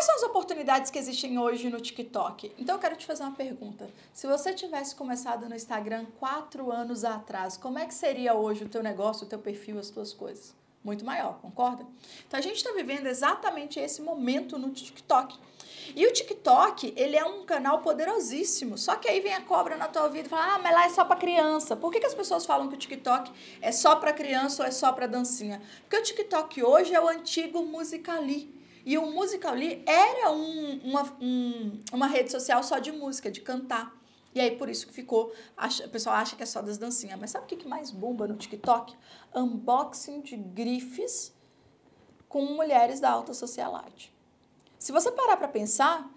Quais são as oportunidades que existem hoje no TikTok? Então eu quero te fazer uma pergunta. Se você tivesse começado no Instagram quatro anos atrás, como é que seria hoje o teu negócio, o teu perfil, as tuas coisas? Muito maior, concorda? Então a gente está vivendo exatamente esse momento no TikTok. E o TikTok, ele é um canal poderosíssimo. Só que aí vem a cobra na tua vida e fala: ah, mas lá é só para criança. Por que, que as pessoas falam que o TikTok é só para criança ou é só para dancinha? Porque o TikTok hoje é o antigo Musicali. E o Musical.ly era um, uma, um, uma rede social só de música, de cantar. E aí, por isso que ficou, acha, o pessoal acha que é só das dancinhas. Mas sabe o que, que mais bomba no TikTok? Unboxing de grifes com mulheres da alta socialite. Se você parar para pensar,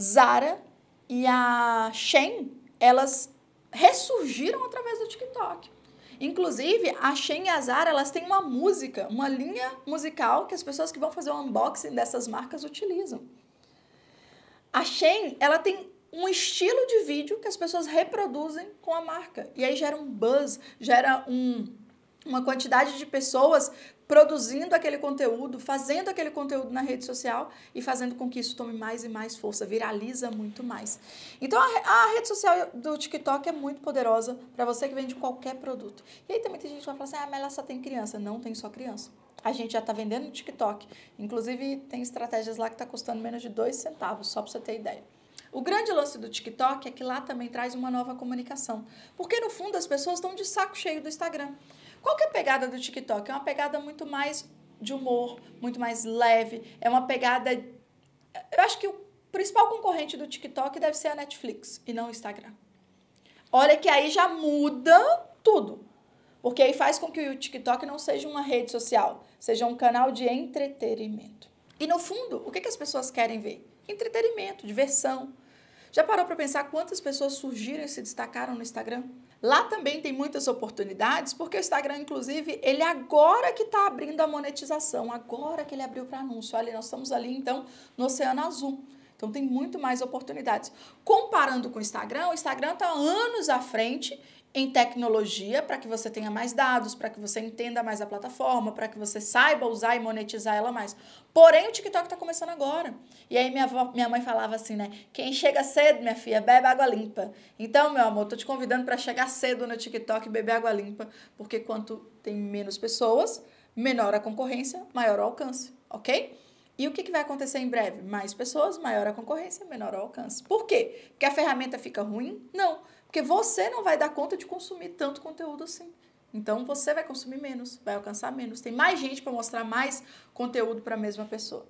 Zara e a Shen, elas ressurgiram através do TikTok. Inclusive, a Shein e a Zara, elas têm uma música, uma linha musical que as pessoas que vão fazer o um unboxing dessas marcas utilizam. A Shein, ela tem um estilo de vídeo que as pessoas reproduzem com a marca. E aí gera um buzz, gera um uma quantidade de pessoas produzindo aquele conteúdo, fazendo aquele conteúdo na rede social e fazendo com que isso tome mais e mais força, viraliza muito mais. Então a, a rede social do TikTok é muito poderosa para você que vende qualquer produto. E aí também tem gente que vai falar assim, ah, mas ela só tem criança. Não tem só criança. A gente já está vendendo no TikTok. Inclusive tem estratégias lá que está custando menos de dois centavos, só para você ter ideia. O grande lance do TikTok é que lá também traz uma nova comunicação. Porque no fundo as pessoas estão de saco cheio do Instagram. Qual que é a pegada do TikTok? É uma pegada muito mais de humor, muito mais leve. É uma pegada. Eu acho que o principal concorrente do TikTok deve ser a Netflix e não o Instagram. Olha que aí já muda tudo. Porque aí faz com que o TikTok não seja uma rede social, seja um canal de entretenimento. E no fundo, o que, que as pessoas querem ver? Entretenimento, diversão. Já parou para pensar quantas pessoas surgiram e se destacaram no Instagram? Lá também tem muitas oportunidades, porque o Instagram, inclusive, ele agora que está abrindo a monetização, agora que ele abriu para anúncio. Olha, nós estamos ali, então, no Oceano Azul. Então tem muito mais oportunidades. Comparando com o Instagram, o Instagram está anos à frente em tecnologia para que você tenha mais dados, para que você entenda mais a plataforma, para que você saiba usar e monetizar ela mais. Porém, o TikTok está começando agora. E aí minha, avó, minha mãe falava assim, né? Quem chega cedo, minha filha, bebe água limpa. Então, meu amor, tô te convidando para chegar cedo no TikTok e beber água limpa, porque quanto tem menos pessoas, menor a concorrência, maior o alcance, ok? E o que, que vai acontecer em breve? Mais pessoas, maior a concorrência, menor o alcance. Por quê? Porque a ferramenta fica ruim? Não. Porque você não vai dar conta de consumir tanto conteúdo assim. Então você vai consumir menos, vai alcançar menos. Tem mais gente para mostrar mais conteúdo para a mesma pessoa.